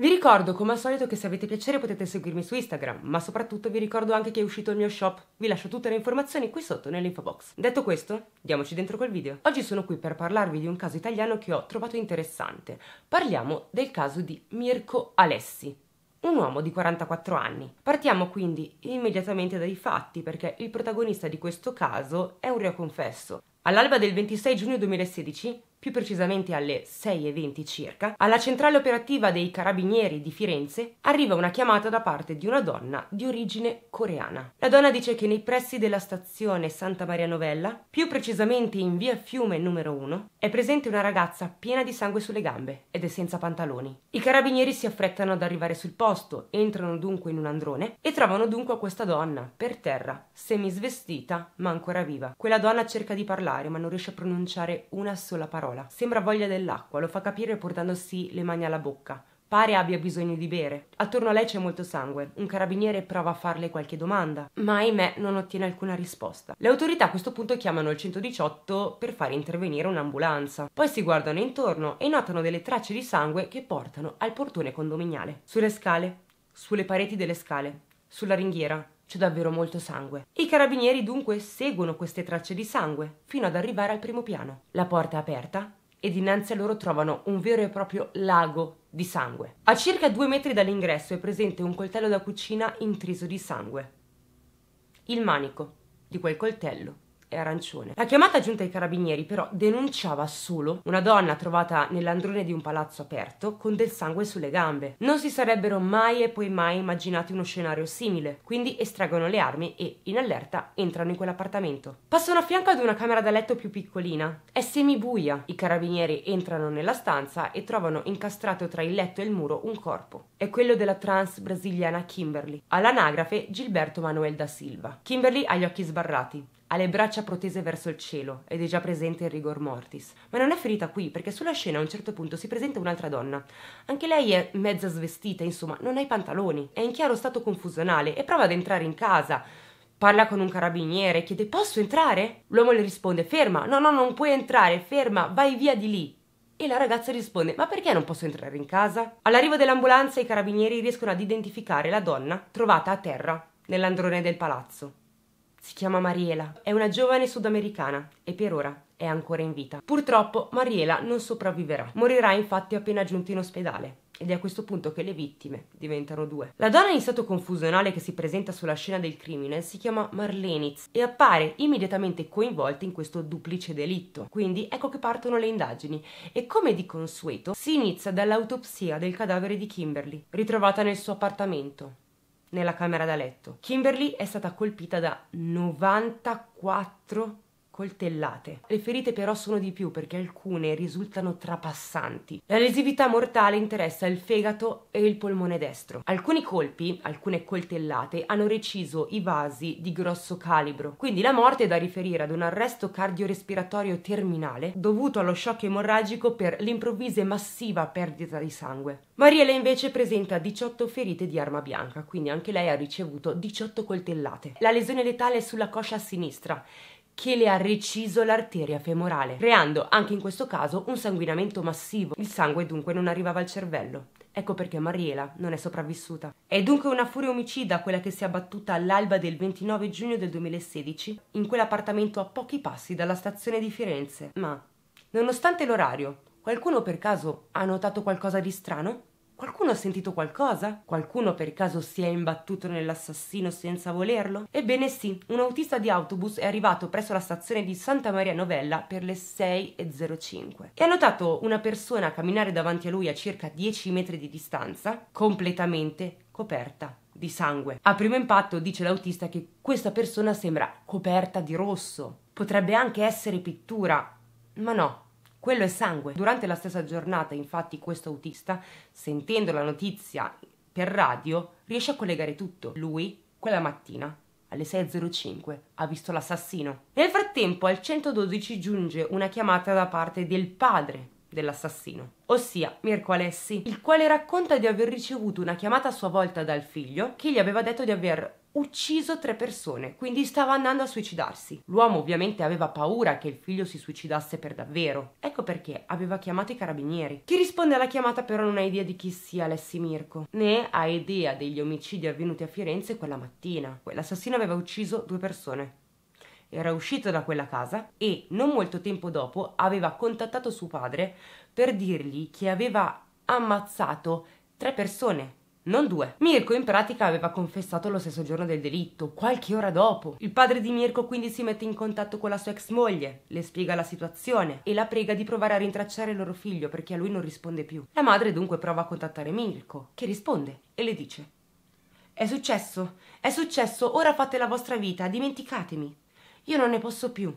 Vi ricordo come al solito che se avete piacere potete seguirmi su Instagram, ma soprattutto vi ricordo anche che è uscito il mio shop. Vi lascio tutte le informazioni qui sotto nell'info box. Detto questo, diamoci dentro col video. Oggi sono qui per parlarvi di un caso italiano che ho trovato interessante. Parliamo del caso di Mirko Alessi. Un uomo di 44 anni. Partiamo quindi immediatamente dai fatti perché il protagonista di questo caso è un reo confesso. All'alba del 26 giugno 2016 più precisamente alle 6.20 circa, alla centrale operativa dei Carabinieri di Firenze arriva una chiamata da parte di una donna di origine coreana. La donna dice che nei pressi della stazione Santa Maria Novella, più precisamente in via Fiume numero 1, è presente una ragazza piena di sangue sulle gambe ed è senza pantaloni. I carabinieri si affrettano ad arrivare sul posto, entrano dunque in un androne e trovano dunque questa donna per terra, semisvestita ma ancora viva. Quella donna cerca di parlare ma non riesce a pronunciare una sola parola parola. Sembra voglia dell'acqua, lo fa capire portandosi le mani alla bocca. Pare abbia bisogno di bere. Attorno a lei c'è molto sangue. Un carabiniere prova a farle qualche domanda, ma ahimè non ottiene alcuna risposta. Le autorità a questo punto chiamano il 118 per far intervenire un'ambulanza. Poi si guardano intorno e notano delle tracce di sangue che portano al portone condominiale. Sulle scale, sulle pareti delle scale, sulla ringhiera, c'è davvero molto sangue. I carabinieri dunque seguono queste tracce di sangue fino ad arrivare al primo piano. La porta è aperta e dinanzi a loro trovano un vero e proprio lago di sangue. A circa due metri dall'ingresso è presente un coltello da cucina intriso di sangue. Il manico di quel coltello e arancione. La chiamata giunta ai carabinieri però denunciava solo una donna trovata nell'androne di un palazzo aperto con del sangue sulle gambe. Non si sarebbero mai e poi mai immaginati uno scenario simile, quindi estraggono le armi e, in allerta, entrano in quell'appartamento. Passano a fianco ad una camera da letto più piccolina. È semibuia. I carabinieri entrano nella stanza e trovano incastrato tra il letto e il muro un corpo. È quello della trans brasiliana Kimberly. All'anagrafe Gilberto Manuel da Silva. Kimberly ha gli occhi sbarrati ha le braccia protese verso il cielo ed è già presente il rigor mortis. Ma non è ferita qui, perché sulla scena a un certo punto si presenta un'altra donna. Anche lei è mezza svestita, insomma, non ha i pantaloni, è in chiaro stato confusionale e prova ad entrare in casa. Parla con un carabiniere, chiede posso entrare? L'uomo le risponde ferma, no no non puoi entrare, ferma, vai via di lì. E la ragazza risponde: Ma perché non posso entrare in casa? All'arrivo dell'ambulanza, i carabinieri riescono ad identificare la donna trovata a terra nell'androne del palazzo. Si chiama Mariela, è una giovane sudamericana e per ora è ancora in vita. Purtroppo Mariela non sopravviverà, morirà infatti appena giunta in ospedale. Ed è a questo punto che le vittime diventano due. La donna in stato confusionale che si presenta sulla scena del crimine si chiama Marlenitz e appare immediatamente coinvolta in questo duplice delitto. Quindi ecco che partono le indagini e come di consueto si inizia dall'autopsia del cadavere di Kimberly, ritrovata nel suo appartamento nella camera da letto. Kimberly è stata colpita da 94 coltellate. Le ferite però sono di più perché alcune risultano trapassanti. La lesività mortale interessa il fegato e il polmone destro. Alcuni colpi, alcune coltellate, hanno reciso i vasi di grosso calibro, quindi la morte è da riferire ad un arresto cardiorespiratorio terminale dovuto allo shock emorragico per l'improvvisa e massiva perdita di sangue. Mariela invece presenta 18 ferite di arma bianca, quindi anche lei ha ricevuto 18 coltellate. La lesione letale è sulla coscia sinistra che le ha reciso l'arteria femorale, creando anche in questo caso un sanguinamento massivo. Il sangue dunque non arrivava al cervello. Ecco perché Mariela non è sopravvissuta. È dunque una furia omicida quella che si è abbattuta all'alba del 29 giugno del 2016 in quell'appartamento a pochi passi dalla stazione di Firenze. Ma, nonostante l'orario, qualcuno per caso ha notato qualcosa di strano? Qualcuno ha sentito qualcosa? Qualcuno per caso si è imbattuto nell'assassino senza volerlo? Ebbene sì, un autista di autobus è arrivato presso la stazione di Santa Maria Novella per le 6.05 e ha notato una persona camminare davanti a lui a circa 10 metri di distanza, completamente coperta di sangue. A primo impatto dice l'autista che questa persona sembra coperta di rosso. Potrebbe anche essere pittura, ma no, quello è sangue. Durante la stessa giornata, infatti, questo autista, sentendo la notizia per radio, riesce a collegare tutto. Lui, quella mattina, alle 6.05 ha visto l'assassino. Nel frattempo al 112 giunge una chiamata da parte del padre dell'assassino, ossia Mirko Alessi, il quale racconta di aver ricevuto una chiamata a sua volta dal figlio che gli aveva detto di aver ucciso tre persone, quindi stava andando a suicidarsi. L'uomo ovviamente aveva paura che il figlio si suicidasse per davvero. Ecco perché aveva chiamato i carabinieri. Chi risponde alla chiamata però non ha idea di chi sia Alessi Mirko, né ha idea degli omicidi avvenuti a Firenze quella mattina. Quell'assassino aveva ucciso due persone. Era uscito da quella casa e non molto tempo dopo aveva contattato suo padre per dirgli che aveva ammazzato tre persone non due. Mirko in pratica aveva confessato lo stesso giorno del delitto, qualche ora dopo. Il padre di Mirko quindi si mette in contatto con la sua ex moglie, le spiega la situazione e la prega di provare a rintracciare il loro figlio perché a lui non risponde più. La madre dunque prova a contattare Mirko, che risponde e le dice È successo, è successo, ora fate la vostra vita, dimenticatemi. Io non ne posso più.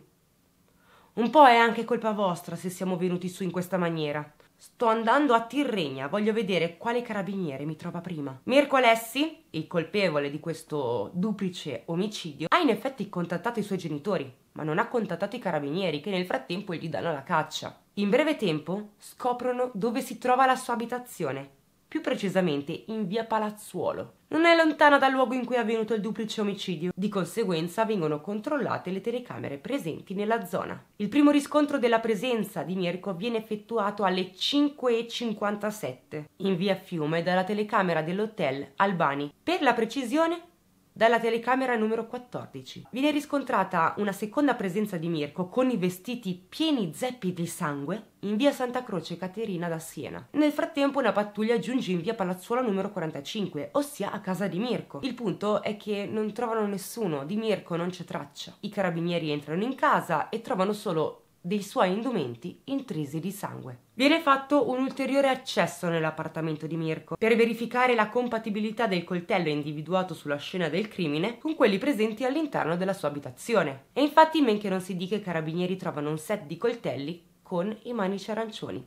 Un po' è anche colpa vostra se siamo venuti su in questa maniera. Sto andando a Tirrenia, voglio vedere quale carabiniere mi trova prima. Mirko Alessi, il colpevole di questo duplice omicidio, ha in effetti contattato i suoi genitori, ma non ha contattato i carabinieri che nel frattempo gli danno la caccia. In breve tempo scoprono dove si trova la sua abitazione, più precisamente in via Palazzuolo non è lontana dal luogo in cui è avvenuto il duplice omicidio. Di conseguenza vengono controllate le telecamere presenti nella zona. Il primo riscontro della presenza di Mirko viene effettuato alle 5.57 in via Fiume dalla telecamera dell'hotel Albani. Per la precisione dalla telecamera numero 14. Viene riscontrata una seconda presenza di Mirko con i vestiti pieni zeppi di sangue in via Santa Croce Caterina da Siena. Nel frattempo una pattuglia giunge in via Palazzuola numero 45, ossia a casa di Mirko. Il punto è che non trovano nessuno, di Mirko non c'è traccia. I carabinieri entrano in casa e trovano solo dei suoi indumenti intrisi di sangue. Viene fatto un ulteriore accesso nell'appartamento di Mirko per verificare la compatibilità del coltello individuato sulla scena del crimine con quelli presenti all'interno della sua abitazione. E infatti, men che non si dica, i carabinieri trovano un set di coltelli con i manici arancioni.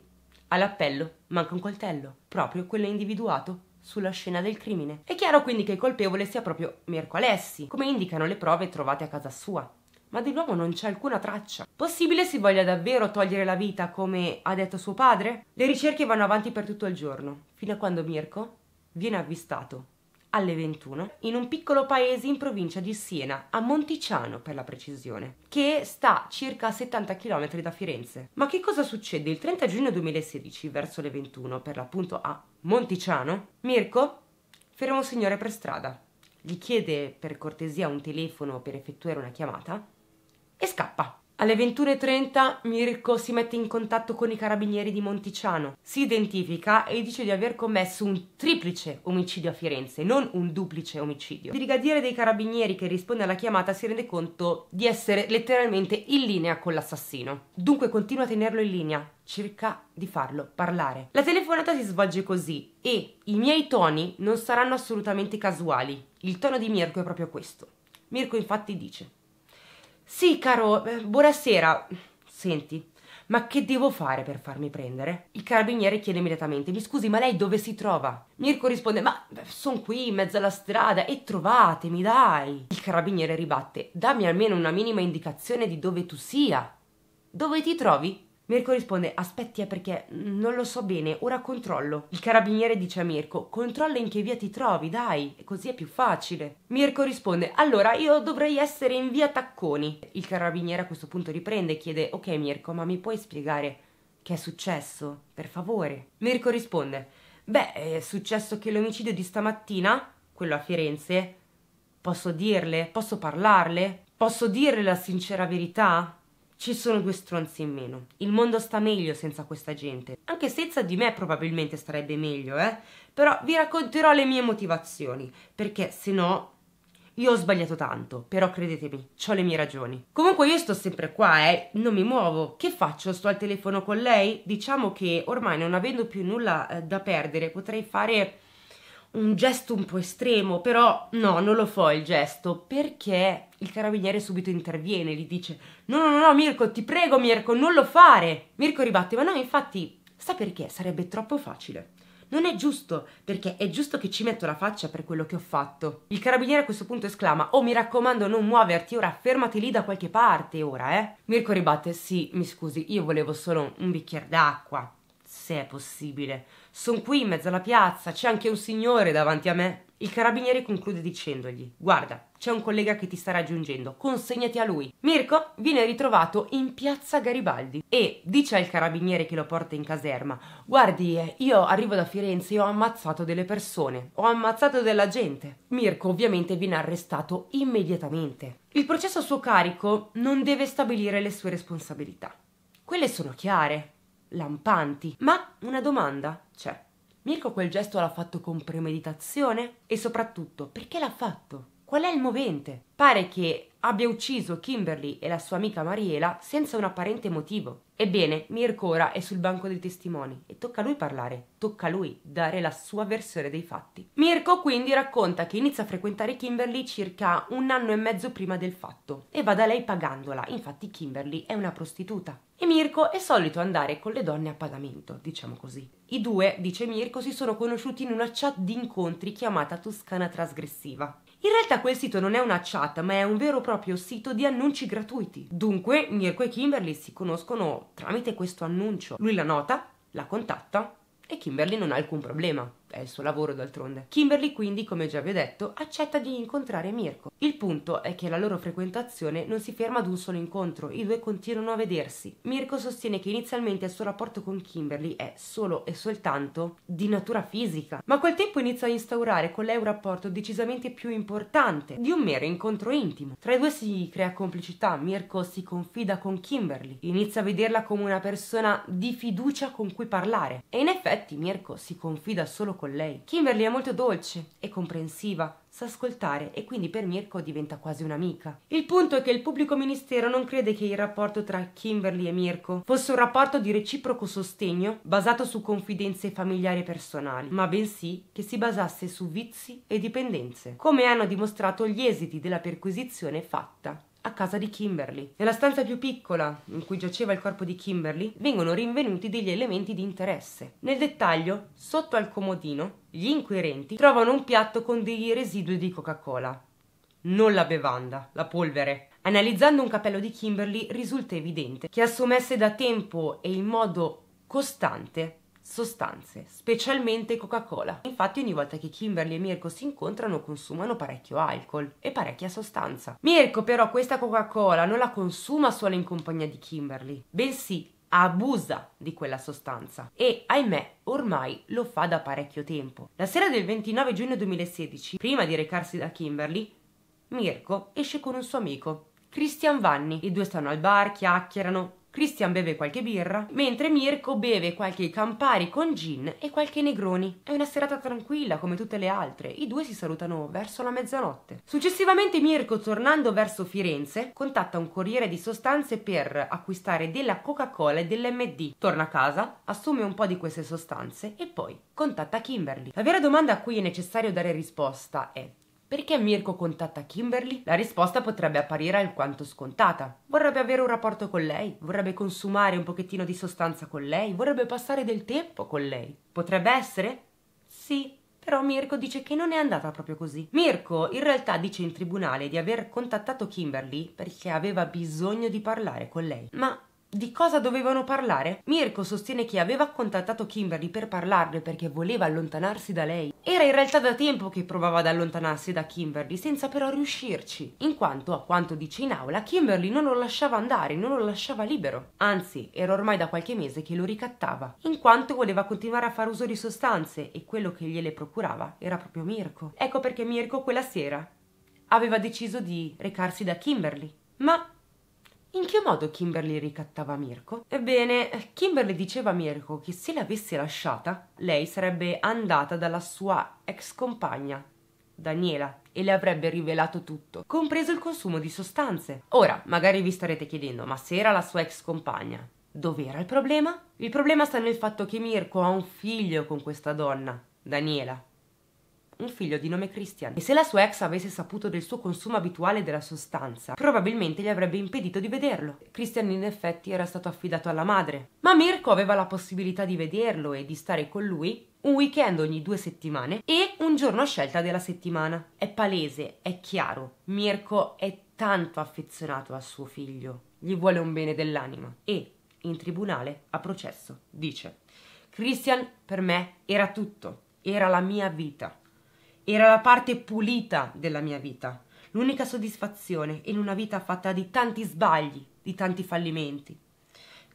All'appello manca un coltello, proprio quello individuato sulla scena del crimine. È chiaro quindi che il colpevole sia proprio Mirko Alessi, come indicano le prove trovate a casa sua ma dell'uomo non c'è alcuna traccia. Possibile si voglia davvero togliere la vita, come ha detto suo padre? Le ricerche vanno avanti per tutto il giorno, fino a quando Mirko viene avvistato alle 21 in un piccolo paese in provincia di Siena, a Monticiano per la precisione, che sta circa a 70 km da Firenze. Ma che cosa succede il 30 giugno 2016 verso le 21 per l'appunto a Monticiano? Mirko ferma un signore per strada, gli chiede per cortesia un telefono per effettuare una chiamata e scappa. Alle 21.30 Mirko si mette in contatto con i carabinieri di Monticiano, si identifica e dice di aver commesso un triplice omicidio a Firenze, non un duplice omicidio. Il brigadiere dei carabinieri che risponde alla chiamata si rende conto di essere letteralmente in linea con l'assassino. Dunque continua a tenerlo in linea, cerca di farlo parlare. La telefonata si svolge così e i miei toni non saranno assolutamente casuali. Il tono di Mirko è proprio questo. Mirko infatti dice sì, caro, eh, buonasera. Senti, ma che devo fare per farmi prendere? Il carabiniere chiede immediatamente: Mi scusi, ma lei dove si trova? Mirko risponde: Ma eh, sono qui in mezzo alla strada e trovatemi, dai. Il carabiniere ribatte: Dammi almeno una minima indicazione di dove tu sia. Dove ti trovi? Mirko risponde aspetti è eh, perché non lo so bene, ora controllo. Il carabiniere dice a Mirko controlla in che via ti trovi, dai, così è più facile. Mirko risponde allora io dovrei essere in via Tacconi. Il carabiniere a questo punto riprende e chiede ok Mirko ma mi puoi spiegare che è successo? Per favore. Mirko risponde beh è successo che l'omicidio di stamattina, quello a Firenze, posso dirle, posso parlarle, posso dirle la sincera verità? Ci sono due stronzi in meno. Il mondo sta meglio senza questa gente. Anche senza di me probabilmente starebbe meglio, eh? Però vi racconterò le mie motivazioni, perché se no io ho sbagliato tanto, però credetemi, ho le mie ragioni. Comunque io sto sempre qua, eh, non mi muovo. Che faccio? Sto al telefono con lei? Diciamo che ormai non avendo più nulla eh, da perdere, potrei fare un gesto un po' estremo, però no, non lo fa il gesto perché il carabiniere subito interviene, gli dice no, no, no, no, Mirko, ti prego Mirko, non lo fare. Mirko ribatte, ma no, infatti, sa perché? Sarebbe troppo facile. Non è giusto, perché è giusto che ci metto la faccia per quello che ho fatto. Il carabiniere a questo punto esclama: Oh, mi raccomando, non muoverti, ora fermati lì da qualche parte, ora, eh? Mirko ribatte: Sì, mi scusi, io volevo solo un bicchiere d'acqua, se è possibile. Sono qui in mezzo alla piazza, c'è anche un signore davanti a me. Il carabiniere conclude dicendogli: Guarda, c'è un collega che ti sta raggiungendo, consegnati a lui. Mirko viene ritrovato in piazza Garibaldi e dice al carabiniere che lo porta in caserma: Guardi, eh, io arrivo da Firenze e ho ammazzato delle persone, ho ammazzato della gente. Mirko ovviamente viene arrestato immediatamente. Il processo a suo carico non deve stabilire le sue responsabilità. Quelle sono chiare, lampanti, ma una domanda c'è. Mirko quel gesto l'ha fatto con premeditazione? E soprattutto, perché l'ha fatto? Qual è il movente? Pare che abbia ucciso Kimberly e la sua amica Mariela senza un apparente motivo. Ebbene, Mirko ora è sul banco dei testimoni e tocca a lui parlare, tocca a lui dare la sua versione dei fatti. Mirko quindi racconta che inizia a frequentare Kimberly circa un anno e mezzo prima del fatto e va da lei pagandola, infatti Kimberly è una prostituta. E Mirko è solito andare con le donne a pagamento, diciamo così. I due, dice Mirko, si sono conosciuti in una chat di incontri chiamata Toscana Trasgressiva. In realtà quel sito non è una chat, ma è un vero e proprio sito di annunci gratuiti. Dunque, Mirko e Kimberly si conoscono tramite questo annuncio. Lui la nota, la contatta e Kimberly non ha alcun problema è il suo lavoro d'altronde. Kimberly quindi, come già vi ho detto, accetta di incontrare Mirko. Il punto è che la loro frequentazione non si ferma ad un solo incontro, i due continuano a vedersi. Mirko sostiene che inizialmente il suo rapporto con Kimberly è solo e soltanto di natura fisica, ma col tempo inizia a instaurare con lei un rapporto decisamente più importante di un mero incontro intimo. Tra i due si crea complicità, Mirko si confida con Kimberly, inizia a vederla come una persona di fiducia con cui parlare e in effetti Mirko si confida solo con lei. Kimberly è molto dolce e comprensiva, sa ascoltare e quindi per Mirko diventa quasi un'amica. Il punto è che il pubblico ministero non crede che il rapporto tra Kimberly e Mirko fosse un rapporto di reciproco sostegno basato su confidenze familiari e personali, ma bensì che si basasse su vizi e dipendenze, come hanno dimostrato gli esiti della perquisizione fatta a casa di Kimberly. Nella stanza più piccola, in cui giaceva il corpo di Kimberly, vengono rinvenuti degli elementi di interesse. Nel dettaglio, sotto al comodino, gli inquirenti trovano un piatto con dei residui di Coca-Cola. Non la bevanda, la polvere. Analizzando un capello di Kimberly risulta evidente che assumesse da tempo e in modo costante sostanze, specialmente Coca-Cola. Infatti ogni volta che Kimberly e Mirko si incontrano consumano parecchio alcol e parecchia sostanza. Mirko però questa Coca-Cola non la consuma solo in compagnia di Kimberly, bensì abusa di quella sostanza e ahimè ormai lo fa da parecchio tempo. La sera del 29 giugno 2016, prima di recarsi da Kimberly, Mirko esce con un suo amico, Christian Vanni. I due stanno al bar, chiacchierano Christian beve qualche birra, mentre Mirko beve qualche Campari con gin e qualche Negroni. È una serata tranquilla come tutte le altre. I due si salutano verso la mezzanotte. Successivamente Mirko, tornando verso Firenze, contatta un corriere di sostanze per acquistare della Coca-Cola e dell'MD. Torna a casa, assume un po' di queste sostanze e poi contatta Kimberly. La vera domanda a cui è necessario dare risposta è perché Mirko contatta Kimberly? La risposta potrebbe apparire alquanto scontata. Vorrebbe avere un rapporto con lei, vorrebbe consumare un pochettino di sostanza con lei, vorrebbe passare del tempo con lei. Potrebbe essere? Sì, però Mirko dice che non è andata proprio così. Mirko in realtà dice in tribunale di aver contattato Kimberly perché aveva bisogno di parlare con lei. Ma di cosa dovevano parlare? Mirko sostiene che aveva contattato Kimberly per parlarne perché voleva allontanarsi da lei. Era in realtà da tempo che provava ad allontanarsi da Kimberly senza però riuscirci, in quanto, a quanto dice in aula, Kimberly non lo lasciava andare, non lo lasciava libero. Anzi, era ormai da qualche mese che lo ricattava, in quanto voleva continuare a fare uso di sostanze e quello che gliele procurava era proprio Mirko. Ecco perché Mirko quella sera aveva deciso di recarsi da Kimberly. Ma in che modo Kimberly ricattava Mirko? Ebbene, Kimberly diceva a Mirko che se l'avesse lasciata, lei sarebbe andata dalla sua ex compagna, Daniela, e le avrebbe rivelato tutto, compreso il consumo di sostanze. Ora, magari vi starete chiedendo, ma se era la sua ex compagna, dov'era il problema? Il problema sta nel fatto che Mirko ha un figlio con questa donna, Daniela, un figlio di nome Christian, e se la sua ex avesse saputo del suo consumo abituale della sostanza, probabilmente gli avrebbe impedito di vederlo. Christian in effetti era stato affidato alla madre, ma Mirko aveva la possibilità di vederlo e di stare con lui un weekend ogni due settimane e un giorno a scelta della settimana. È palese, è chiaro, Mirko è tanto affezionato a suo figlio, gli vuole un bene dell'anima e, in tribunale, a processo, dice Christian per me era tutto, era la mia vita. Era la parte pulita della mia vita, l'unica soddisfazione in una vita fatta di tanti sbagli, di tanti fallimenti.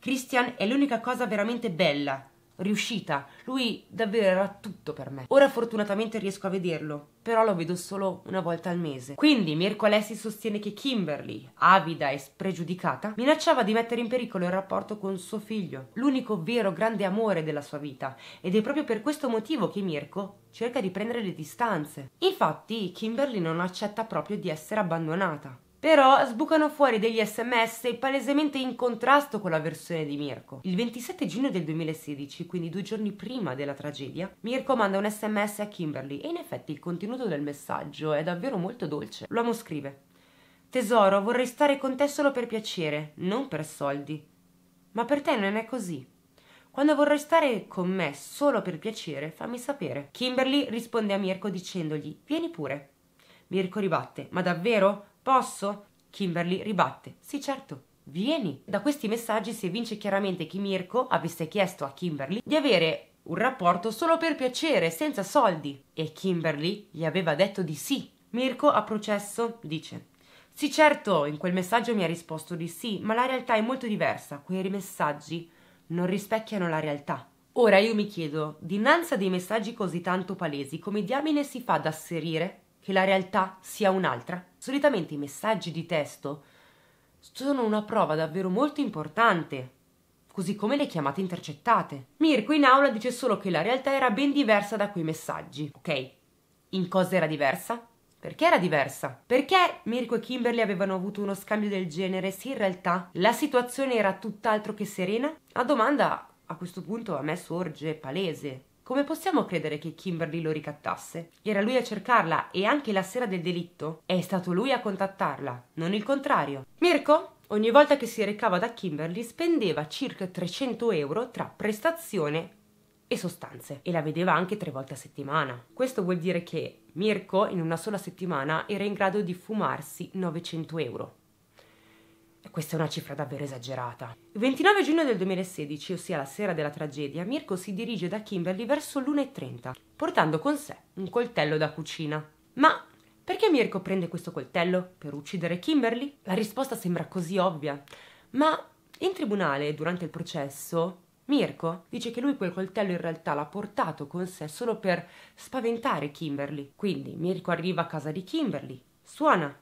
Christian è l'unica cosa veramente bella riuscita. Lui davvero era tutto per me. Ora fortunatamente riesco a vederlo, però lo vedo solo una volta al mese. Quindi Mirko Alessi sostiene che Kimberly, avida e spregiudicata, minacciava di mettere in pericolo il rapporto con suo figlio, l'unico vero grande amore della sua vita, ed è proprio per questo motivo che Mirko cerca di prendere le distanze. Infatti Kimberly non accetta proprio di essere abbandonata però sbucano fuori degli sms palesemente in contrasto con la versione di Mirko. Il 27 giugno del 2016, quindi due giorni prima della tragedia, Mirko manda un sms a Kimberly e in effetti il contenuto del messaggio è davvero molto dolce. L'uomo scrive Tesoro, vorrei stare con te solo per piacere, non per soldi. Ma per te non è così. Quando vorrai stare con me solo per piacere, fammi sapere. Kimberly risponde a Mirko dicendogli: Vieni pure. Mirko ribatte: Ma davvero? Posso? Kimberly ribatte. Sì, certo. Vieni. Da questi messaggi si evince chiaramente che Mirko avesse chiesto a Kimberly di avere un rapporto solo per piacere, senza soldi. E Kimberly gli aveva detto di sì. Mirko a processo dice sì, certo, in quel messaggio mi ha risposto di sì, ma la realtà è molto diversa. Quei messaggi non rispecchiano la realtà. Ora io mi chiedo, dinanzi a dei messaggi così tanto palesi, come diamine si fa ad asserire che la realtà sia un'altra? Solitamente i messaggi di testo sono una prova davvero molto importante, così come le chiamate intercettate. Mirko in aula dice solo che la realtà era ben diversa da quei messaggi. Ok, in cosa era diversa? Perché era diversa? Perché Mirko e Kimberly avevano avuto uno scambio del genere se in realtà la situazione era tutt'altro che serena? La domanda a questo punto a me sorge palese. Come possiamo credere che Kimberly lo ricattasse? Era lui a cercarla e anche la sera del delitto è stato lui a contattarla, non il contrario. Mirko, ogni volta che si recava da Kimberly, spendeva circa 300 euro tra prestazione e sostanze e la vedeva anche tre volte a settimana. Questo vuol dire che Mirko in una sola settimana era in grado di fumarsi 900 euro. Questa è una cifra davvero esagerata. Il 29 giugno del 2016, ossia la sera della tragedia, Mirko si dirige da Kimberly verso l'1.30, portando con sé un coltello da cucina. Ma perché Mirko prende questo coltello? Per uccidere Kimberly? La risposta sembra così ovvia. Ma in tribunale, durante il processo, Mirko dice che lui quel coltello in realtà l'ha portato con sé solo per spaventare Kimberly. Quindi Mirko arriva a casa di Kimberly, suona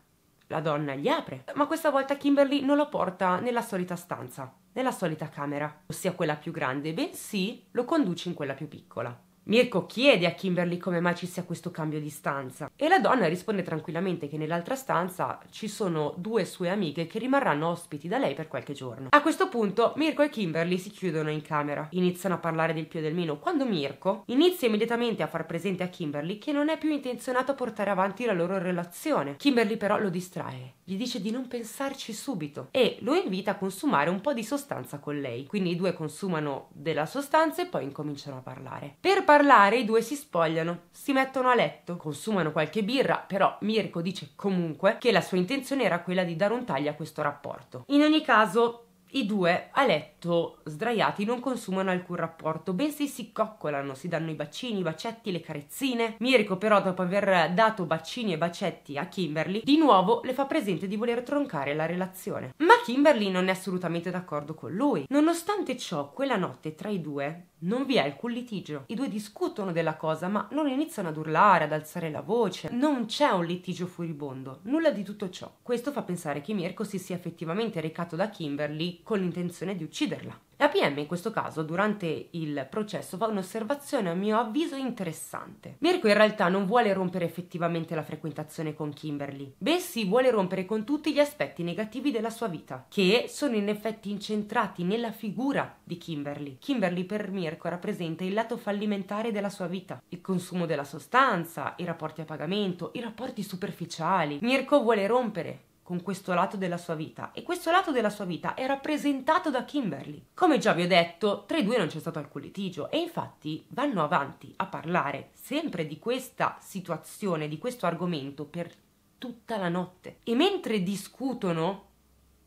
la donna gli apre, ma questa volta Kimberly non lo porta nella solita stanza, nella solita camera, ossia quella più grande, bensì lo conduce in quella più piccola. Mirko chiede a Kimberly come mai ci sia questo cambio di stanza e la donna risponde tranquillamente che nell'altra stanza ci sono due sue amiche che rimarranno ospiti da lei per qualche giorno. A questo punto Mirko e Kimberly si chiudono in camera, iniziano a parlare del più e del meno, quando Mirko inizia immediatamente a far presente a Kimberly che non è più intenzionato a portare avanti la loro relazione. Kimberly però lo distrae, gli dice di non pensarci subito e lo invita a consumare un po' di sostanza con lei. Quindi i due consumano della sostanza e poi incominciano a parlare. Per parlare parlare i due si spogliano, si mettono a letto, consumano qualche birra, però Mirko dice comunque che la sua intenzione era quella di dare un taglio a questo rapporto. In ogni caso, i due a letto letto sdraiati non consumano alcun rapporto, bensì si coccolano, si danno i bacini, i bacetti, le carezzine. Mirko però dopo aver dato bacini e bacetti a Kimberly, di nuovo le fa presente di voler troncare la relazione. Ma Kimberly non è assolutamente d'accordo con lui. Nonostante ciò, quella notte tra i due non vi è alcun litigio. I due discutono della cosa, ma non iniziano ad urlare, ad alzare la voce. Non c'è un litigio furibondo, nulla di tutto ciò. Questo fa pensare che Mirko si sia effettivamente recato da Kimberly con l'intenzione di uccidere ucciderla. La PM in questo caso, durante il processo, fa un'osservazione a mio avviso interessante. Mirko in realtà non vuole rompere effettivamente la frequentazione con Kimberly, bensì vuole rompere con tutti gli aspetti negativi della sua vita, che sono in effetti incentrati nella figura di Kimberly. Kimberly per Mirko rappresenta il lato fallimentare della sua vita, il consumo della sostanza, i rapporti a pagamento, i rapporti superficiali. Mirko vuole rompere con questo lato della sua vita e questo lato della sua vita è rappresentato da Kimberly. Come già vi ho detto, tra i due non c'è stato alcun litigio e infatti vanno avanti a parlare sempre di questa situazione, di questo argomento per tutta la notte. E mentre discutono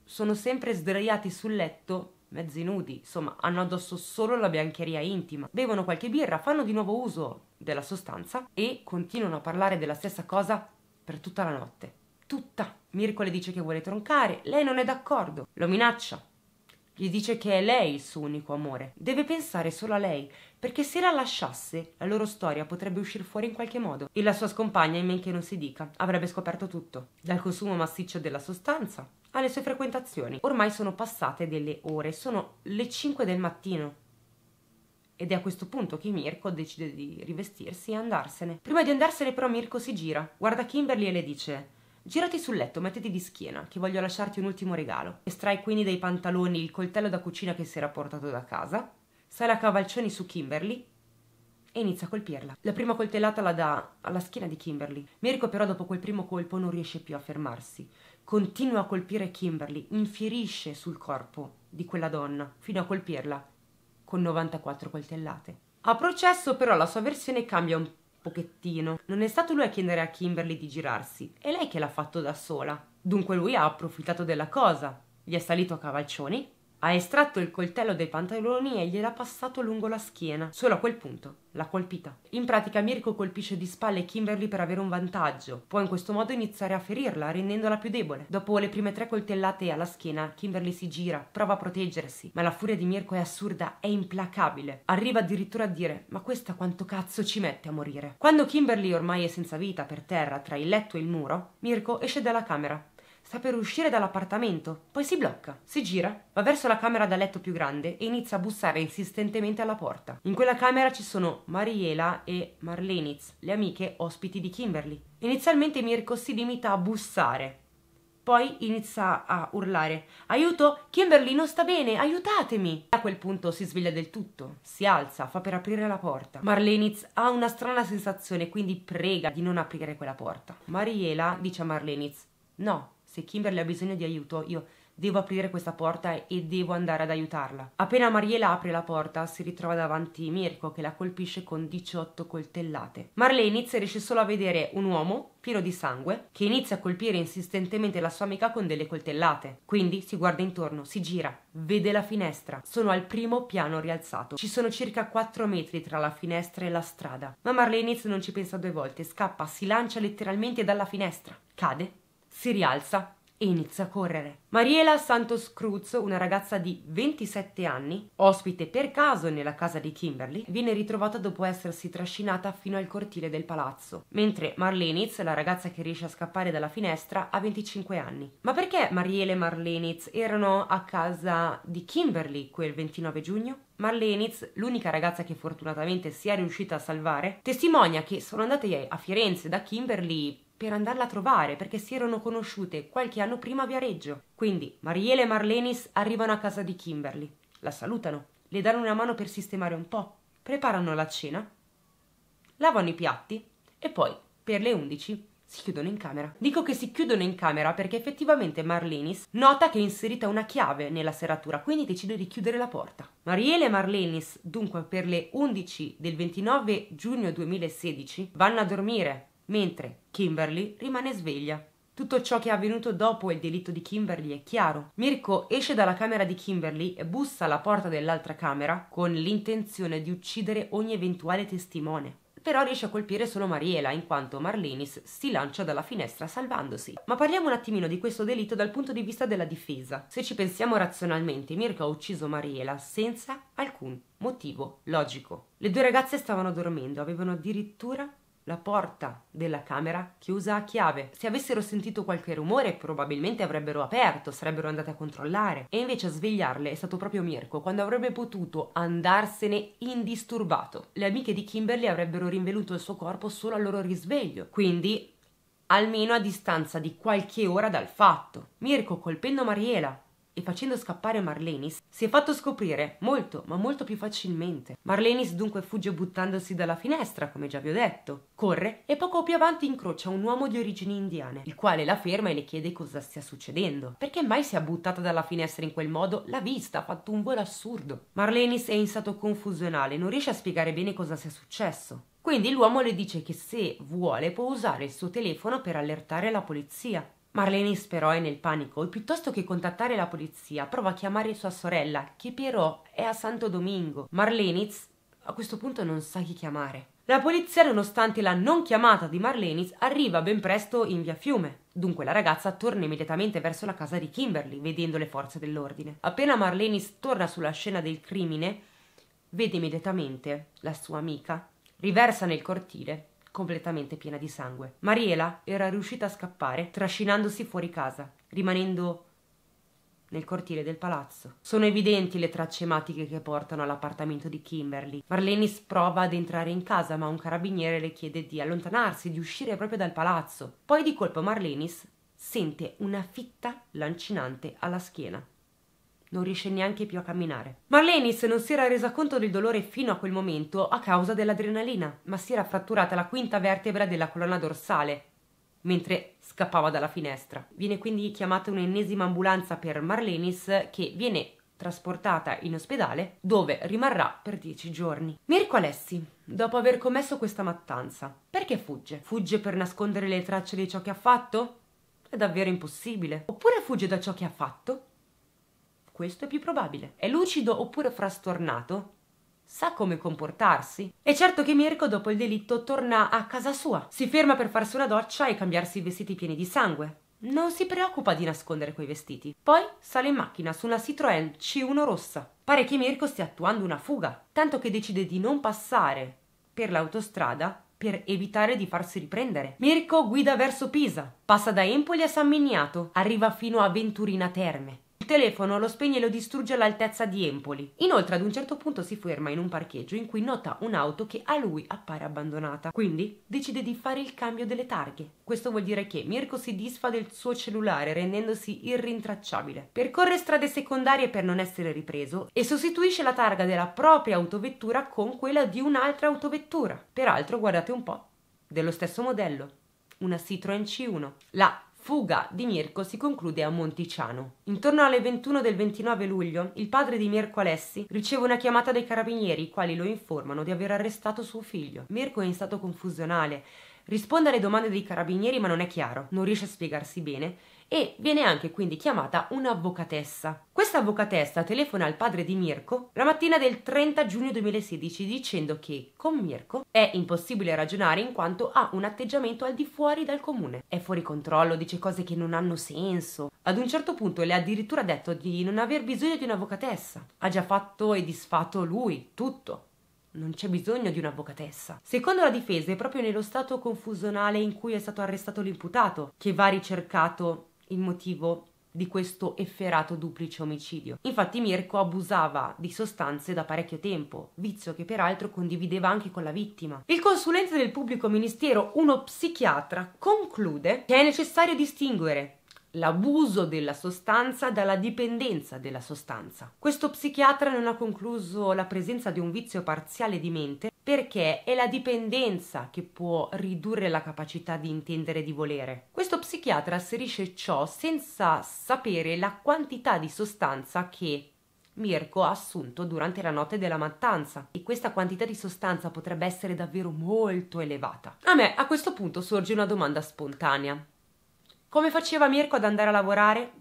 sono sempre sdraiati sul letto mezzi nudi, insomma, hanno addosso solo la biancheria intima. Bevono qualche birra, fanno di nuovo uso della sostanza e continuano a parlare della stessa cosa per tutta la notte tutta. Mirko le dice che vuole troncare, lei non è d'accordo, lo minaccia. Gli dice che è lei il suo unico amore. Deve pensare solo a lei, perché se la lasciasse, la loro storia potrebbe uscire fuori in qualche modo. E la sua scompagna, in men che non si dica, avrebbe scoperto tutto, dal consumo massiccio della sostanza alle sue frequentazioni. Ormai sono passate delle ore, sono le 5 del mattino. Ed è a questo punto che Mirko decide di rivestirsi e andarsene. Prima di andarsene però Mirko si gira, guarda Kimberly e le dice Girati sul letto, mettiti di schiena, che voglio lasciarti un ultimo regalo. Estrai quindi dai pantaloni il coltello da cucina che si era portato da casa, sale a cavalcioni su Kimberly e inizia a colpirla. La prima coltellata la dà alla schiena di Kimberly. Mirko però dopo quel primo colpo non riesce più a fermarsi. Continua a colpire Kimberly, infierisce sul corpo di quella donna, fino a colpirla con 94 coltellate. A processo però la sua versione cambia un po' pochettino. Non è stato lui a chiedere a Kimberly di girarsi, è lei che l'ha fatto da sola. Dunque lui ha approfittato della cosa, gli è salito a cavalcioni ha estratto il coltello dai pantaloni e gliel'ha passato lungo la schiena. Solo a quel punto l'ha colpita. In pratica Mirko colpisce di spalle Kimberly per avere un vantaggio. Può in questo modo iniziare a ferirla, rendendola più debole. Dopo le prime tre coltellate alla schiena, Kimberly si gira, prova a proteggersi, ma la furia di Mirko è assurda, è implacabile. Arriva addirittura a dire: "Ma questa quanto cazzo ci mette a morire?". Quando Kimberly ormai è senza vita per terra tra il letto e il muro, Mirko esce dalla camera sta per uscire dall'appartamento, poi si blocca, si gira, va verso la camera da letto più grande e inizia a bussare insistentemente alla porta. In quella camera ci sono Mariela e Marlenitz, le amiche ospiti di Kimberly. Inizialmente Mirko si limita a bussare, poi inizia a urlare: Aiuto, Kimberly non sta bene, aiutatemi! A quel punto si sveglia del tutto, si alza, fa per aprire la porta. Marlenitz ha una strana sensazione, quindi prega di non aprire quella porta. Mariela dice a Marlenitz: No, se Kimberly ha bisogno di aiuto, io devo aprire questa porta e devo andare ad aiutarla. Appena Mariela apre la porta, si ritrova davanti Mirko che la colpisce con 18 coltellate. Marlene riesce solo a vedere un uomo pieno di sangue che inizia a colpire insistentemente la sua amica con delle coltellate. Quindi si guarda intorno, si gira, vede la finestra. Sono al primo piano rialzato. Ci sono circa 4 metri tra la finestra e la strada. Ma Marlene non ci pensa due volte, scappa, si lancia letteralmente dalla finestra. Cade si rialza e inizia a correre. Mariela Santos Cruz, una ragazza di 27 anni, ospite per caso nella casa di Kimberly, viene ritrovata dopo essersi trascinata fino al cortile del palazzo, mentre Marlenitz, la ragazza che riesce a scappare dalla finestra, ha 25 anni. Ma perché Mariela e Marlenitz erano a casa di Kimberly quel 29 giugno? Marlenitz, l'unica ragazza che fortunatamente si è riuscita a salvare, testimonia che sono andate a Firenze da Kimberly per andarla a trovare perché si erano conosciute qualche anno prima a Viareggio. Quindi Mariele e Marlenis arrivano a casa di Kimberly, la salutano, le danno una mano per sistemare un po', preparano la cena, lavano i piatti e poi, per le 11, si chiudono in camera. Dico che si chiudono in camera perché effettivamente Marlenis nota che è inserita una chiave nella serratura, quindi decide di chiudere la porta. Mariele e Marlenis, dunque, per le 11 del 29 giugno 2016 vanno a dormire mentre Kimberly rimane sveglia. Tutto ciò che è avvenuto dopo il delitto di Kimberly è chiaro. Mirko esce dalla camera di Kimberly e bussa alla porta dell'altra camera con l'intenzione di uccidere ogni eventuale testimone. Però riesce a colpire solo Mariela, in quanto Marlinis si lancia dalla finestra salvandosi. Ma parliamo un attimino di questo delitto dal punto di vista della difesa. Se ci pensiamo razionalmente, Mirko ha ucciso Mariela senza alcun motivo logico. Le due ragazze stavano dormendo, avevano addirittura la porta della camera chiusa a chiave. Se avessero sentito qualche rumore, probabilmente avrebbero aperto, sarebbero andate a controllare. E invece a svegliarle è stato proprio Mirko, quando avrebbe potuto andarsene indisturbato. Le amiche di Kimberly avrebbero rinvenuto il suo corpo solo al loro risveglio. Quindi almeno a distanza di qualche ora dal fatto. Mirko colpendo Mariela e facendo scappare Marlenis, si è fatto scoprire molto, ma molto più facilmente. Marlenis dunque fugge buttandosi dalla finestra, come già vi ho detto. Corre e poco più avanti incrocia un uomo di origini indiane, il quale la ferma e le chiede cosa stia succedendo. Perché mai si è buttata dalla finestra in quel modo? L'ha vista, ha fatto un volo assurdo. Marlenis è in stato confusionale, non riesce a spiegare bene cosa sia successo. Quindi l'uomo le dice che se vuole può usare il suo telefono per allertare la polizia. Marlenis però è nel panico e piuttosto che contattare la polizia prova a chiamare sua sorella, che però è a Santo Domingo. Marlenis a questo punto non sa chi chiamare. La polizia, nonostante la non chiamata di Marlenis, arriva ben presto in via Fiume. Dunque la ragazza torna immediatamente verso la casa di Kimberly, vedendo le forze dell'ordine. Appena Marlenis torna sulla scena del crimine, vede immediatamente la sua amica, riversa nel cortile completamente piena di sangue. Mariela era riuscita a scappare, trascinandosi fuori casa, rimanendo nel cortile del palazzo. Sono evidenti le tracce ematiche che portano all'appartamento di Kimberly. Marlenis prova ad entrare in casa, ma un carabiniere le chiede di allontanarsi, di uscire proprio dal palazzo. Poi di colpo Marlenis sente una fitta lancinante alla schiena non riesce neanche più a camminare. Marlenis non si era resa conto del dolore fino a quel momento a causa dell'adrenalina, ma si era fratturata la quinta vertebra della colonna dorsale mentre scappava dalla finestra. Viene quindi chiamata un'ennesima ambulanza per Marlenis che viene trasportata in ospedale dove rimarrà per dieci giorni. Mirko Alessi, dopo aver commesso questa mattanza, perché fugge? Fugge per nascondere le tracce di ciò che ha fatto? È davvero impossibile. Oppure fugge da ciò che ha fatto questo è più probabile. È lucido oppure frastornato? Sa come comportarsi? È certo che Mirko dopo il delitto torna a casa sua, si ferma per farsi una doccia e cambiarsi i vestiti pieni di sangue. Non si preoccupa di nascondere quei vestiti. Poi sale in macchina su una Citroën C1 rossa. Pare che Mirko stia attuando una fuga, tanto che decide di non passare per l'autostrada per evitare di farsi riprendere. Mirko guida verso Pisa, passa da Empoli a San Miniato, arriva fino a Venturina Terme. Il telefono lo spegne e lo distrugge all'altezza di Empoli. Inoltre ad un certo punto si ferma in un parcheggio in cui nota un'auto che a lui appare abbandonata. Quindi decide di fare il cambio delle targhe. Questo vuol dire che Mirko si disfa del suo cellulare rendendosi irrintracciabile. Percorre strade secondarie per non essere ripreso e sostituisce la targa della propria autovettura con quella di un'altra autovettura. Peraltro guardate un po', dello stesso modello una Citroen C1. La fuga di Mirko si conclude a Monticiano. Intorno alle 21 del 29 luglio, il padre di Mirko Alessi riceve una chiamata dai carabinieri, i quali lo informano di aver arrestato suo figlio. Mirko è in stato confusionale. Risponde alle domande dei carabinieri ma non è chiaro, non riesce a spiegarsi bene e viene anche quindi chiamata un'avvocatessa. Questa avvocatessa telefona al padre di Mirko la mattina del 30 giugno 2016 dicendo che con Mirko è impossibile ragionare in quanto ha un atteggiamento al di fuori dal comune. È fuori controllo, dice cose che non hanno senso. Ad un certo punto le ha addirittura detto di non aver bisogno di un'avvocatessa. Ha già fatto e disfatto lui, tutto. Non c'è bisogno di un'avvocatessa. Secondo la difesa è proprio nello stato confusionale in cui è stato arrestato l'imputato che va ricercato il motivo di questo efferato duplice omicidio. Infatti Mirko abusava di sostanze da parecchio tempo, vizio che peraltro condivideva anche con la vittima. Il consulente del pubblico ministero, uno psichiatra, conclude che è necessario distinguere l'abuso della sostanza dalla dipendenza della sostanza. Questo psichiatra non ha concluso la presenza di un vizio parziale di mente perché è la dipendenza che può ridurre la capacità di intendere e di volere. Questo psichiatra asserisce ciò senza sapere la quantità di sostanza che Mirko ha assunto durante la notte della mattanza e questa quantità di sostanza potrebbe essere davvero molto elevata. A me a questo punto sorge una domanda spontanea. Come faceva Mirko ad andare a lavorare?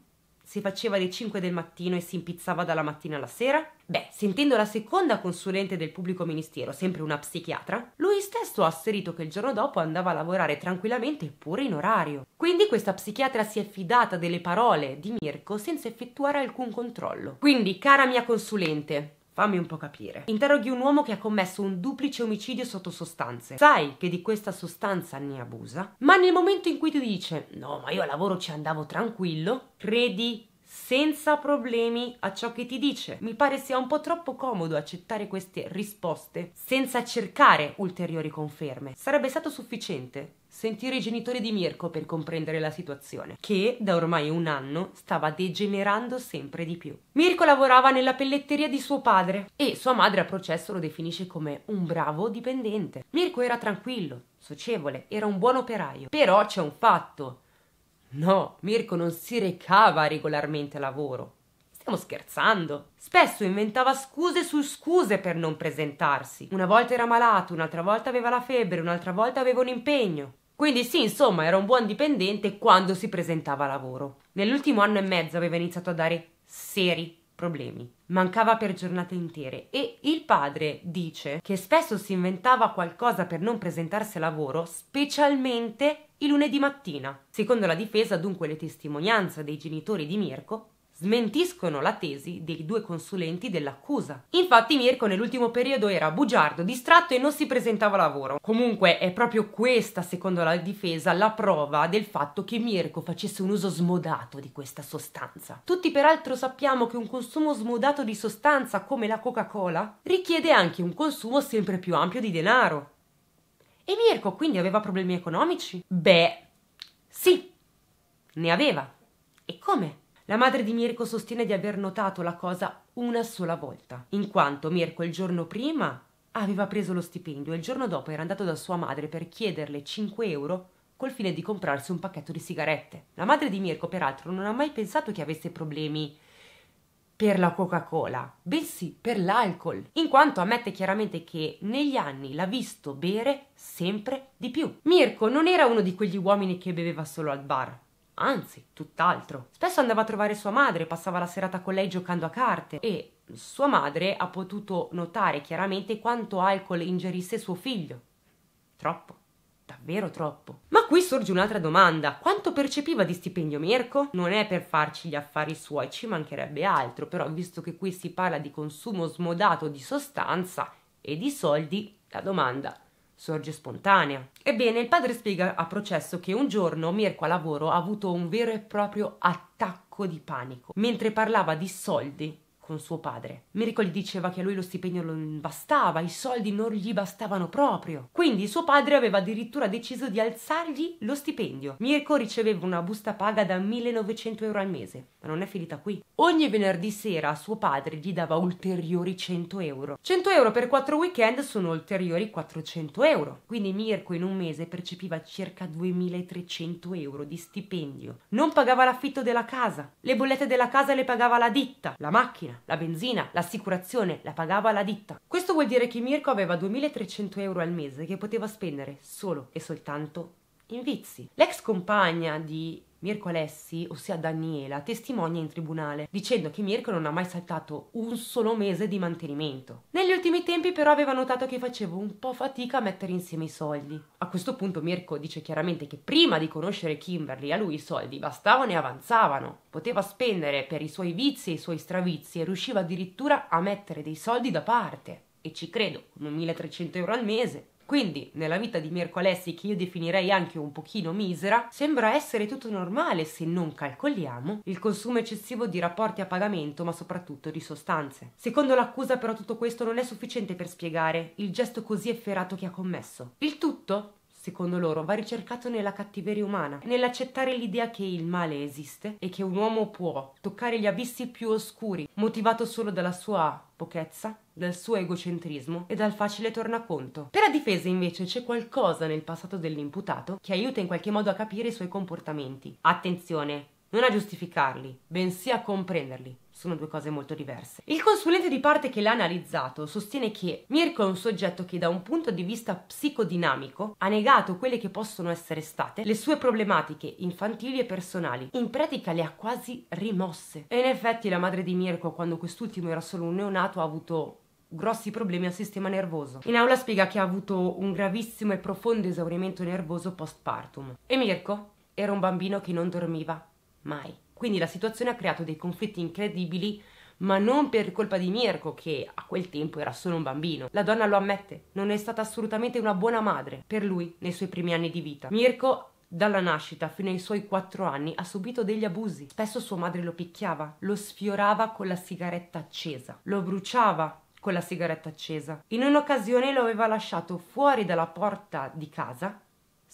Si faceva alle 5 del mattino e si impizzava dalla mattina alla sera? Beh, sentendo la seconda consulente del pubblico ministero, sempre una psichiatra, lui stesso ha asserito che il giorno dopo andava a lavorare tranquillamente eppure in orario. Quindi questa psichiatra si è fidata delle parole di Mirko senza effettuare alcun controllo. Quindi, cara mia consulente, Fammi un po' capire. Interroghi un uomo che ha commesso un duplice omicidio sotto sostanze. Sai che di questa sostanza ne abusa, ma nel momento in cui ti dice no, ma io a lavoro ci andavo tranquillo, credi senza problemi a ciò che ti dice. Mi pare sia un po' troppo comodo accettare queste risposte senza cercare ulteriori conferme. Sarebbe stato sufficiente sentire i genitori di Mirko per comprendere la situazione, che da ormai un anno stava degenerando sempre di più. Mirko lavorava nella pelletteria di suo padre e sua madre a processo lo definisce come un bravo dipendente. Mirko era tranquillo, socievole, era un buon operaio. Però c'è un fatto. No, Mirko non si recava regolarmente a lavoro. Stiamo scherzando. Spesso inventava scuse su scuse per non presentarsi. Una volta era malato, un'altra volta aveva la febbre, un'altra volta aveva un impegno. Quindi sì, insomma, era un buon dipendente quando si presentava a lavoro. Nell'ultimo anno e mezzo aveva iniziato a dare seri problemi. Mancava per giornate intere e il padre dice che spesso si inventava qualcosa per non presentarsi a lavoro, specialmente il lunedì mattina. Secondo la difesa, dunque, le testimonianze dei genitori di Mirko smentiscono la tesi dei due consulenti dell'accusa. Infatti Mirko nell'ultimo periodo era bugiardo, distratto e non si presentava a lavoro. Comunque è proprio questa, secondo la difesa, la prova del fatto che Mirko facesse un uso smodato di questa sostanza. Tutti peraltro sappiamo che un consumo smodato di sostanza come la Coca-Cola richiede anche un consumo sempre più ampio di denaro. E Mirko quindi aveva problemi economici? Beh, sì, ne aveva. E come? La madre di Mirko sostiene di aver notato la cosa una sola volta, in quanto Mirko il giorno prima aveva preso lo stipendio e il giorno dopo era andato da sua madre per chiederle 5 euro col fine di comprarsi un pacchetto di sigarette. La madre di Mirko, peraltro, non ha mai pensato che avesse problemi per la Coca-Cola, bensì per l'alcol, in quanto ammette chiaramente che negli anni l'ha visto bere sempre di più. Mirko non era uno di quegli uomini che beveva solo al bar, anzi, tutt'altro. Spesso andava a trovare sua madre, passava la serata con lei giocando a carte e sua madre ha potuto notare chiaramente quanto alcol ingerisse suo figlio. Troppo davvero troppo. Ma qui sorge un'altra domanda. Quanto percepiva di stipendio Mirko? Non è per farci gli affari suoi, ci mancherebbe altro, però visto che qui si parla di consumo smodato di sostanza e di soldi, la domanda sorge spontanea. Ebbene, il padre spiega a processo che un giorno Mirko a lavoro ha avuto un vero e proprio attacco di panico mentre parlava di soldi con suo padre. Miracle diceva che a lui lo stipendio non bastava, i soldi non gli bastavano proprio. Quindi suo padre aveva addirittura deciso di alzargli lo stipendio. Mirko riceveva una busta paga da 1900 euro al mese, ma non è finita qui. Ogni venerdì sera suo padre gli dava ulteriori 100 euro. 100 euro per 4 weekend sono ulteriori 400 euro. Quindi Mirko in un mese percepiva circa 2300 euro di stipendio. Non pagava l'affitto della casa, le bollette della casa le pagava la ditta, la macchina macchina, la benzina, l'assicurazione, la pagava la ditta. Questo vuol dire che Mirko aveva 2300 euro al mese che poteva spendere solo e soltanto in vizi. L'ex compagna di Mirko Alessi, ossia Daniela, testimonia in tribunale, dicendo che Mirko non ha mai saltato un solo mese di mantenimento. Negli ultimi tempi però aveva notato che facevo un po' fatica a mettere insieme i soldi. A questo punto Mirko dice chiaramente che prima di conoscere Kimberly a lui i soldi bastavano e avanzavano. Poteva spendere per i suoi vizi e i suoi stravizi e riusciva addirittura a mettere dei soldi da parte. E ci credo, con 1300 euro al mese. Quindi nella vita di Mirko Alessi, che io definirei anche un pochino misera, sembra essere tutto normale se non calcoliamo il consumo eccessivo di rapporti a pagamento ma soprattutto di sostanze. Secondo l'accusa però tutto questo non è sufficiente per spiegare il gesto così efferato che ha commesso. Il tutto secondo loro, va ricercato nella cattiveria umana, nell'accettare l'idea che il male esiste e che un uomo può toccare gli abissi più oscuri, motivato solo dalla sua pochezza, dal suo egocentrismo e dal facile tornaconto. Per la difesa invece c'è qualcosa nel passato dell'imputato che aiuta in qualche modo a capire i suoi comportamenti. Attenzione, non a giustificarli, bensì a comprenderli sono due cose molto diverse. Il consulente di parte che l'ha analizzato sostiene che Mirko è un soggetto che da un punto di vista psicodinamico ha negato quelle che possono essere state le sue problematiche infantili e personali. In pratica le ha quasi rimosse. E in effetti la madre di Mirko, quando quest'ultimo era solo un neonato, ha avuto grossi problemi al sistema nervoso. In aula spiega che ha avuto un gravissimo e profondo esaurimento nervoso postpartum. E Mirko era un bambino che non dormiva mai. Quindi la situazione ha creato dei conflitti incredibili, ma non per colpa di Mirko, che a quel tempo era solo un bambino. La donna lo ammette, non è stata assolutamente una buona madre per lui nei suoi primi anni di vita. Mirko dalla nascita fino ai suoi 4 anni ha subito degli abusi. Spesso sua madre lo picchiava, lo sfiorava con la sigaretta accesa, lo bruciava con la sigaretta accesa. In un'occasione lo aveva lasciato fuori dalla porta di casa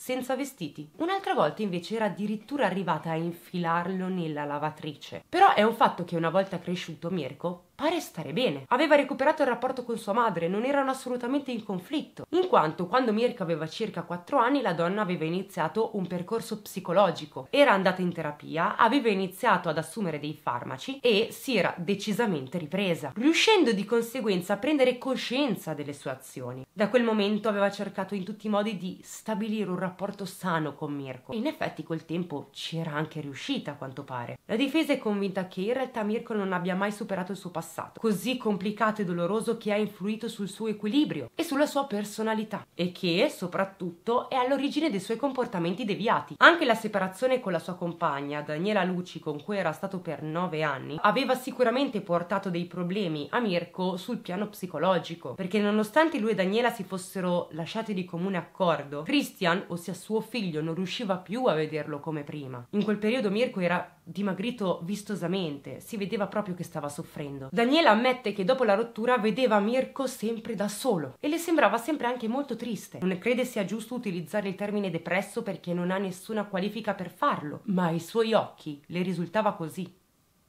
senza vestiti. Un'altra volta invece era addirittura arrivata a infilarlo nella lavatrice. Però è un fatto che una volta cresciuto Mirko pare stare bene. Aveva recuperato il rapporto con sua madre, non erano assolutamente in conflitto, in quanto quando Mirka aveva circa 4 anni la donna aveva iniziato un percorso psicologico, era andata in terapia, aveva iniziato ad assumere dei farmaci e si era decisamente ripresa, riuscendo di conseguenza a prendere coscienza delle sue azioni. Da quel momento aveva cercato in tutti i modi di stabilire un rapporto sano con Mirko e in effetti col tempo ci era anche riuscita a quanto pare. La difesa è convinta che in realtà Mirko non abbia mai superato il suo passato passato, così complicato e doloroso che ha influito sul suo equilibrio e sulla sua personalità e che, soprattutto, è all'origine dei suoi comportamenti deviati. Anche la separazione con la sua compagna, Daniela Luci, con cui era stato per nove anni, aveva sicuramente portato dei problemi a Mirko sul piano psicologico, perché nonostante lui e Daniela si fossero lasciati di comune accordo, Christian, ossia suo figlio, non riusciva più a vederlo come prima. In quel periodo Mirko era dimagrito vistosamente, si vedeva proprio che stava soffrendo. Daniela ammette che dopo la rottura vedeva Mirko sempre da solo e le sembrava sempre anche molto triste. Non crede sia giusto utilizzare il termine depresso perché non ha nessuna qualifica per farlo, ma ai suoi occhi le risultava così.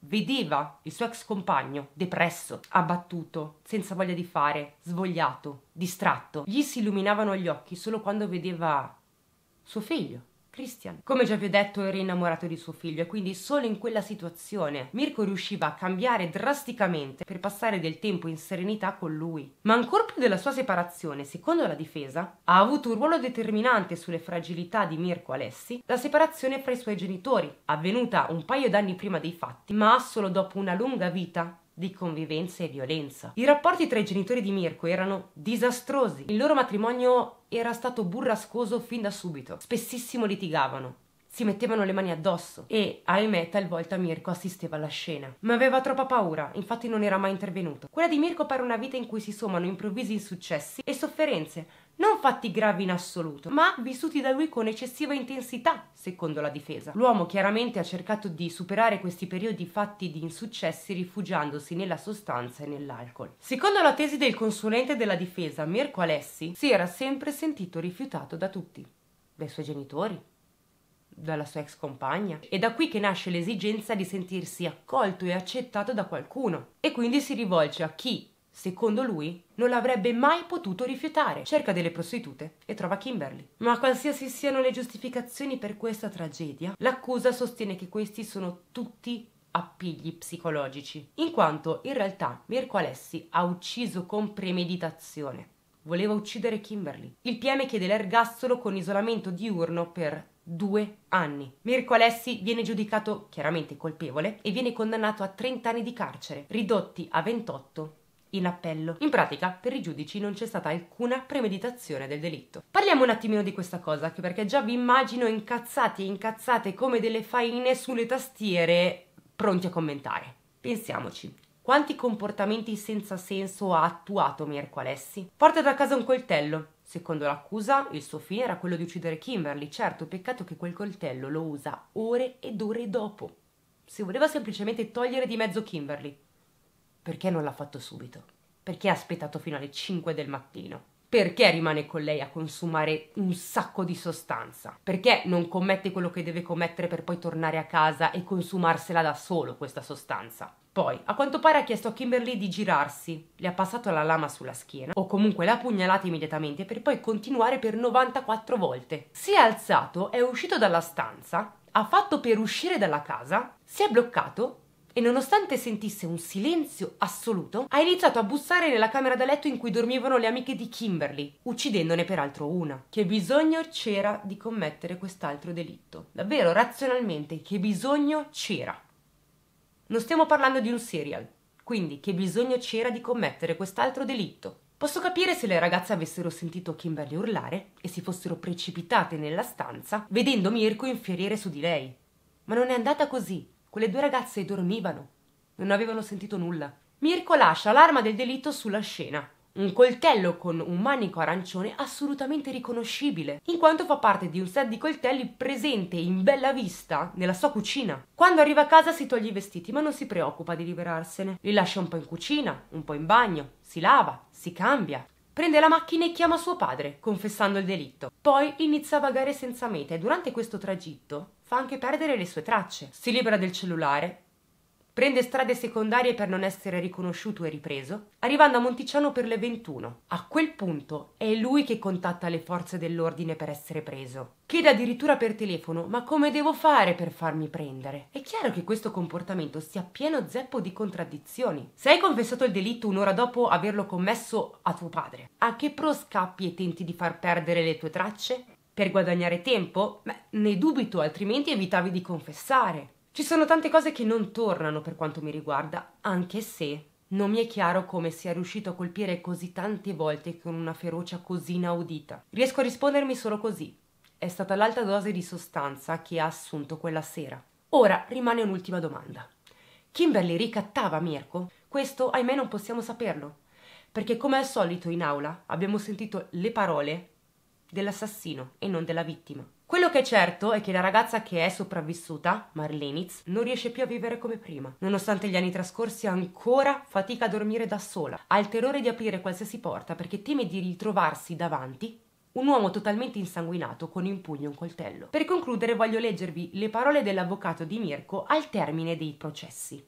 Vedeva il suo ex compagno depresso, abbattuto, senza voglia di fare, svogliato, distratto. Gli si illuminavano gli occhi solo quando vedeva suo figlio. Christian. Come già vi ho detto era innamorato di suo figlio e quindi solo in quella situazione Mirko riusciva a cambiare drasticamente per passare del tempo in serenità con lui. Ma ancor più della sua separazione, secondo la difesa, ha avuto un ruolo determinante sulle fragilità di Mirko Alessi la separazione fra i suoi genitori, avvenuta un paio d'anni prima dei fatti, ma solo dopo una lunga vita di convivenza e violenza. I rapporti tra i genitori di Mirko erano disastrosi. Il loro matrimonio era stato burrascoso fin da subito. Spessissimo litigavano, si mettevano le mani addosso e, ahimè, talvolta Mirko assisteva alla scena. Ma aveva troppa paura, infatti non era mai intervenuto. Quella di Mirko pare una vita in cui si sommano improvvisi insuccessi e sofferenze, non fatti gravi in assoluto, ma vissuti da lui con eccessiva intensità, secondo la difesa. L'uomo chiaramente ha cercato di superare questi periodi fatti di insuccessi rifugiandosi nella sostanza e nell'alcol. Secondo la tesi del consulente della difesa, Mirko Alessi, si era sempre sentito rifiutato da tutti, dai suoi genitori, dalla sua ex compagna. È da qui che nasce l'esigenza di sentirsi accolto e accettato da qualcuno e quindi si rivolge a chi Secondo lui, non l'avrebbe mai potuto rifiutare. Cerca delle prostitute e trova Kimberly. Ma qualsiasi siano le giustificazioni per questa tragedia, l'accusa sostiene che questi sono tutti appigli psicologici, in quanto in realtà Mirko Alessi ha ucciso con premeditazione. Voleva uccidere Kimberly. Il PM chiede l'ergastolo con isolamento diurno per due anni. Mirko Alessi viene giudicato chiaramente colpevole e viene condannato a 30 anni di carcere, ridotti a 28 in appello. In pratica, per i giudici non c'è stata alcuna premeditazione del delitto. Parliamo un attimino di questa cosa, anche perché già vi immagino incazzati e incazzate come delle faine sulle tastiere pronti a commentare. Pensiamoci, quanti comportamenti senza senso ha attuato Mirko Alessi? Porta da casa un coltello. Secondo l'accusa, il suo fine era quello di uccidere Kimberly. Certo, peccato che quel coltello lo usa ore ed ore dopo. Si voleva semplicemente togliere di mezzo Kimberly. Perché non l'ha fatto subito? Perché ha aspettato fino alle 5 del mattino? Perché rimane con lei a consumare un sacco di sostanza? Perché non commette quello che deve commettere per poi tornare a casa e consumarsela da solo questa sostanza? Poi, a quanto pare ha chiesto a Kimberly di girarsi, le ha passato la lama sulla schiena, o comunque l'ha pugnalata immediatamente per poi continuare per 94 volte. Si è alzato, è uscito dalla stanza, ha fatto per uscire dalla casa, si è bloccato e nonostante sentisse un silenzio assoluto, ha iniziato a bussare nella camera da letto in cui dormivano le amiche di Kimberly, uccidendone peraltro una. Che bisogno c'era di commettere quest'altro delitto? Davvero, razionalmente, che bisogno c'era? Non stiamo parlando di un serial, quindi che bisogno c'era di commettere quest'altro delitto? Posso capire se le ragazze avessero sentito Kimberly urlare e si fossero precipitate nella stanza, vedendo Mirko inferire su di lei. Ma non è andata così. Quelle due ragazze dormivano. Non avevano sentito nulla. Mirko lascia l'arma del delitto sulla scena. Un coltello con un manico arancione assolutamente riconoscibile, in quanto fa parte di un set di coltelli presente in bella vista nella sua cucina. Quando arriva a casa si toglie i vestiti, ma non si preoccupa di liberarsene. Li lascia un po' in cucina, un po' in bagno, si lava, si cambia. Prende la macchina e chiama suo padre, confessando il delitto. Poi inizia a vagare senza meta e durante questo tragitto fa anche perdere le sue tracce. Si libera del cellulare, prende strade secondarie per non essere riconosciuto e ripreso, arrivando a Monticciano per le 21. A quel punto è lui che contatta le forze dell'ordine per essere preso. Chiede addirittura per telefono: Ma come devo fare per farmi prendere? È chiaro che questo comportamento sia pieno zeppo di contraddizioni. Se hai confessato il delitto un'ora dopo averlo commesso a tuo padre, a che pro scappi e tenti di far perdere le tue tracce? Per guadagnare tempo? Beh, ne dubito, altrimenti evitavi di confessare. Ci sono tante cose che non tornano per quanto mi riguarda, anche se non mi è chiaro come sia riuscito a colpire così tante volte con una ferocia così inaudita. Riesco a rispondermi solo così. È stata l'alta dose di sostanza che ha assunto quella sera. Ora rimane un'ultima domanda. Kimberly ricattava Mirko? Questo, ahimè, non possiamo saperlo. Perché come al solito in aula abbiamo sentito le parole dell'assassino e non della vittima. Quello che è certo è che la ragazza che è sopravvissuta, Marlenitz, non riesce più a vivere come prima. Nonostante gli anni trascorsi, ancora fatica a dormire da sola. Ha il terrore di aprire qualsiasi porta perché teme di ritrovarsi davanti un uomo totalmente insanguinato con in pugno un coltello. Per concludere voglio leggervi le parole dell'avvocato di Mirko al termine dei processi.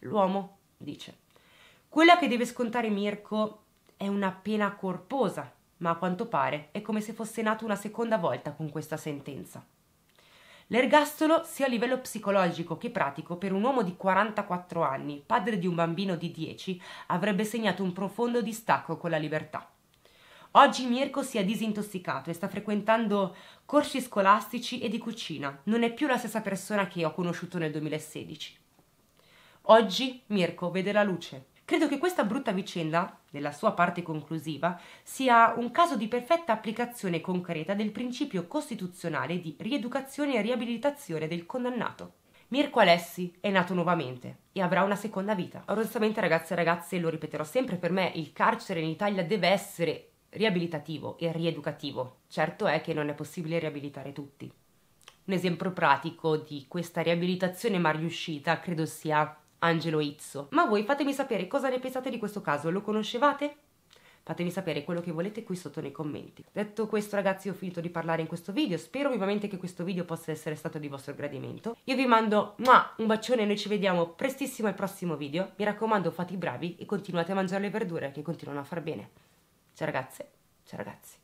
L'uomo dice: Quella che deve scontare Mirko è una pena corposa ma a quanto pare è come se fosse nato una seconda volta con questa sentenza. L'ergastolo, sia a livello psicologico che pratico, per un uomo di 44 anni, padre di un bambino di 10, avrebbe segnato un profondo distacco con la libertà. Oggi Mirko si è disintossicato e sta frequentando corsi scolastici e di cucina. Non è più la stessa persona che ho conosciuto nel 2016. Oggi Mirko vede la luce, Credo che questa brutta vicenda, nella sua parte conclusiva, sia un caso di perfetta applicazione concreta del principio costituzionale di rieducazione e riabilitazione del condannato. Mirko Alessi è nato nuovamente e avrà una seconda vita. Onestamente, ragazze e ragazze, lo ripeterò sempre per me, il carcere in Italia deve essere riabilitativo e rieducativo. Certo è che non è possibile riabilitare tutti. Un esempio pratico di questa riabilitazione mal riuscita credo sia Angelo Izzo. Ma voi fatemi sapere cosa ne pensate di questo caso, lo conoscevate? Fatemi sapere quello che volete qui sotto nei commenti. Detto questo ragazzi ho finito di parlare in questo video, spero vivamente che questo video possa essere stato di vostro gradimento. Io vi mando muah, un bacione e noi ci vediamo prestissimo al prossimo video. Mi raccomando fate i bravi e continuate a mangiare le verdure che continuano a far bene. Ciao ragazze, ciao ragazzi.